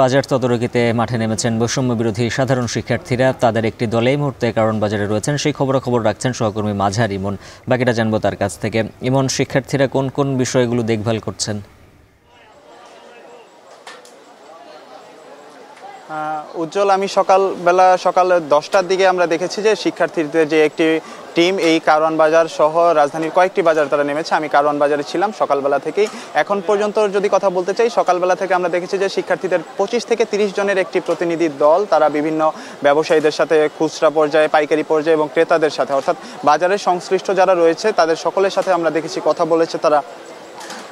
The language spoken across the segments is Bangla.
বাজার তদারকিতে মাঠে নেমেছেন বৈষম্য বিরোধী সাধারণ শিক্ষার্থীরা তাদের একটি দলে এই মুহূর্তে কারণ বাজারে রয়েছেন সেই খবর খবর রাখছেন সহকর্মী মাঝার ইমন বাকিটা জানবো তার কাছ থেকে ইমন শিক্ষার্থীরা কোন কোন বিষয়গুলো দেখভাল করছেন উজ্জ্বল আমি সকালবেলা সকাল দশটার দিকে আমরা দেখেছি যে শিক্ষার্থীদের যে একটি টিম এই কারওয়ান বাজার সহ রাজধানীর কয়েকটি বাজার তারা নেমেছে আমি কারওয়ান বাজারে ছিলাম সকালবেলা থেকেই এখন পর্যন্ত যদি কথা বলতে চাই সকালবেলা থেকে আমরা দেখেছি যে শিক্ষার্থীদের পঁচিশ থেকে তিরিশ জনের একটি প্রতিনিধি দল তারা বিভিন্ন ব্যবসায়ীদের সাথে খুচরা পর্যায়ে পাইকারি পর্যায়ে এবং ক্রেতাদের সাথে অর্থাৎ বাজারের সংশ্লিষ্ট যারা রয়েছে তাদের সকলের সাথে আমরা দেখেছি কথা বলেছে তারা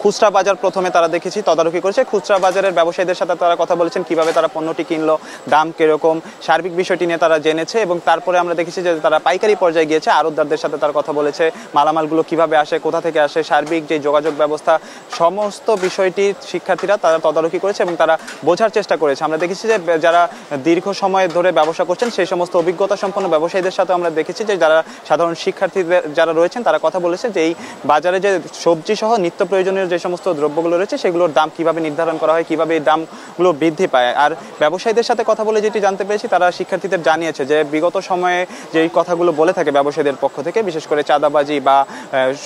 খুচরা বাজার প্রথমে তারা দেখেছি তদারকি করেছে খুচরা বাজারের ব্যবসায়ীদের সাথে তারা কথা বলেছেন কিভাবে তারা পণ্যটি কিনলো দাম কীরকম সার্বিক বিষয়টি নিয়ে তারা জেনেছে এবং তারপরে আমরা দেখেছি যে তারা পাইকারি পর্যায়ে গিয়েছে আরতদারদের সাথে তারা কথা বলেছে মালামালগুলো কিভাবে আসে কোথা থেকে আসে সার্বিক যে যোগাযোগ ব্যবস্থা সমস্ত বিষয়টি শিক্ষার্থীরা তারা তদারকি করেছে এবং তারা বোঝার চেষ্টা করেছে আমরা দেখেছি যে যারা দীর্ঘ সময় ধরে ব্যবসা করছেন সেই সমস্ত অভিজ্ঞতা সম্পন্ন ব্যবসায়ীদের সাথে আমরা দেখেছি যে যারা সাধারণ শিক্ষার্থীদের যারা রয়েছেন তারা কথা বলেছে যে এই বাজারে যে সবজি সহ নিত্য প্রয়োজনীয় যে সমস্ত দ্রব্যগুলো রয়েছে সেগুলোর দাম কিভাবে নির্ধারণ করা হয় কিভাবে এই দামগুলো বৃদ্ধি পায় আর ব্যবসায়ীদের সাথে কথা বলে যেটি জানতে পেরেছি তারা শিক্ষার্থীদের জানিয়েছে যে বিগত সময়ে যেই কথাগুলো বলে থাকে ব্যবসায়ীদের পক্ষ থেকে বিশেষ করে চাঁদাবাজি বা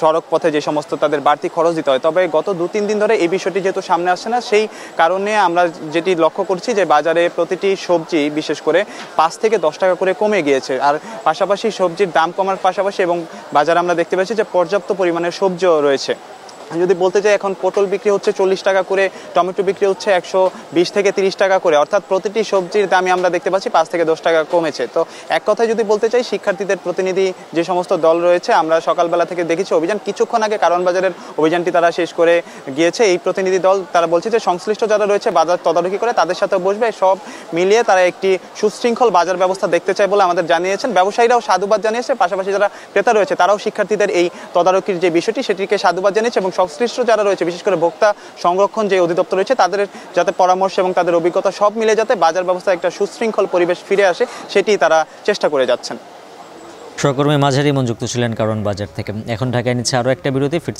সড়ক পথে যে সমস্ত তাদের বাড়তি খরচ দিতে হয় তবে গত দু তিন দিন ধরে এই বিষয়টি যেহেতু সামনে আসছে না সেই কারণে আমরা যেটি লক্ষ্য করছি যে বাজারে প্রতিটি সবজি বিশেষ করে পাঁচ থেকে দশ টাকা করে কমে গিয়েছে আর পাশাপাশি সবজির দাম কমার পাশাপাশি এবং বাজারে আমরা দেখতে পাচ্ছি যে পর্যাপ্ত পরিমাণে সবজিও রয়েছে যদি বলতে চাই এখন পটল বিক্রি হচ্ছে চল্লিশ টাকা করে টমেটো বিক্রি হচ্ছে একশো বিশ থেকে তিরিশ টাকা করে অর্থাৎ প্রতিটি সবজির দামে আমরা দেখতে পাচ্ছি পাঁচ থেকে দশ টাকা কমেছে তো এক কথায় যদি বলতে চাই শিক্ষার্থীদের প্রতিনিধি যে সমস্ত দল রয়েছে আমরা সকালবেলা থেকে দেখেছি অভিযান কিছুক্ষণ আগে কারণ বাজারের অভিযানটি তারা শেষ করে গিয়েছে এই প্রতিনিধি দল তারা বলছে যে সংশ্লিষ্ট যারা রয়েছে বাজার তদারকি করে তাদের সাথে বসবে সব মিলিয়ে তারা একটি সুশৃঙ্খল বাজার ব্যবস্থা দেখতে চায় বলে আমাদের জানিয়েছেন ব্যবসায়ীরাও সাধুবাদ জানিয়েছে পাশাপাশি যারা ক্রেতা রয়েছে তারাও শিক্ষার্থীদের এই তদারকির যে বিষয়টি সেটিকে সাধুবাদ জানিয়েছে এবং সংশ্লিষ্ট যারা রয়েছে বিশেষ করে ভোক্তা সংরক্ষণ যে অধিদপ্তর রয়েছে তাদের যাতে পরামর্শ এবং তাদের অভিজ্ঞতা সব মিলে যাতে বাজার ব্যবস্থা একটা সুশৃঙ্খল পরিবেশ ফিরে আসে সেটি তারা চেষ্টা করে যাচ্ছেন সহকর্মী মাঝারি মন যুক্ত ছিলেন কারণ বাজার থেকে এখন ঢাকায় নিচ্ছে আরও একটা বিরতি